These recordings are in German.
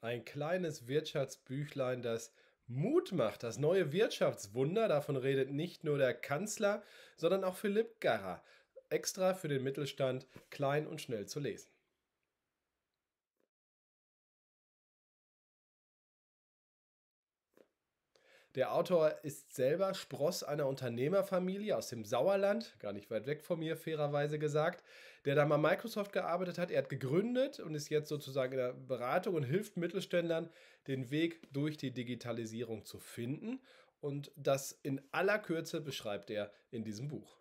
Ein kleines Wirtschaftsbüchlein, das Mut macht, das neue Wirtschaftswunder. Davon redet nicht nur der Kanzler, sondern auch Philipp Garrer. Extra für den Mittelstand klein und schnell zu lesen. Der Autor ist selber Spross einer Unternehmerfamilie aus dem Sauerland, gar nicht weit weg von mir, fairerweise gesagt, der da mal Microsoft gearbeitet hat. Er hat gegründet und ist jetzt sozusagen in der Beratung und hilft Mittelständlern, den Weg durch die Digitalisierung zu finden. Und das in aller Kürze beschreibt er in diesem Buch.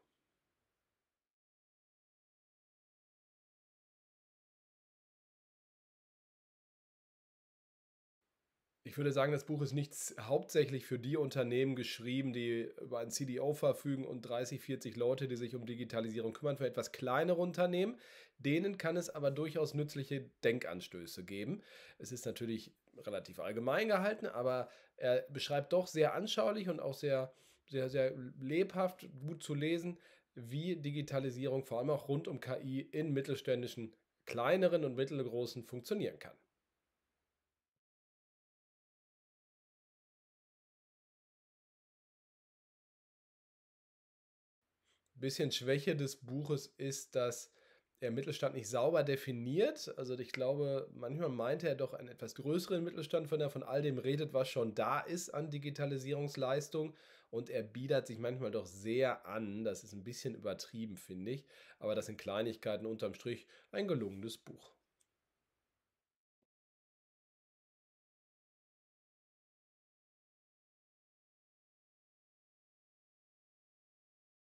Ich würde sagen, das Buch ist nicht hauptsächlich für die Unternehmen geschrieben, die über ein CDO verfügen und 30, 40 Leute, die sich um Digitalisierung kümmern, für etwas kleinere Unternehmen. Denen kann es aber durchaus nützliche Denkanstöße geben. Es ist natürlich relativ allgemein gehalten, aber er beschreibt doch sehr anschaulich und auch sehr, sehr, sehr lebhaft, gut zu lesen, wie Digitalisierung vor allem auch rund um KI in mittelständischen, kleineren und mittelgroßen funktionieren kann. bisschen Schwäche des Buches ist, dass er Mittelstand nicht sauber definiert. Also ich glaube, manchmal meinte er doch einen etwas größeren Mittelstand, wenn er von all dem redet, was schon da ist an Digitalisierungsleistung. Und er biedert sich manchmal doch sehr an. Das ist ein bisschen übertrieben, finde ich. Aber das sind Kleinigkeiten unterm Strich. Ein gelungenes Buch.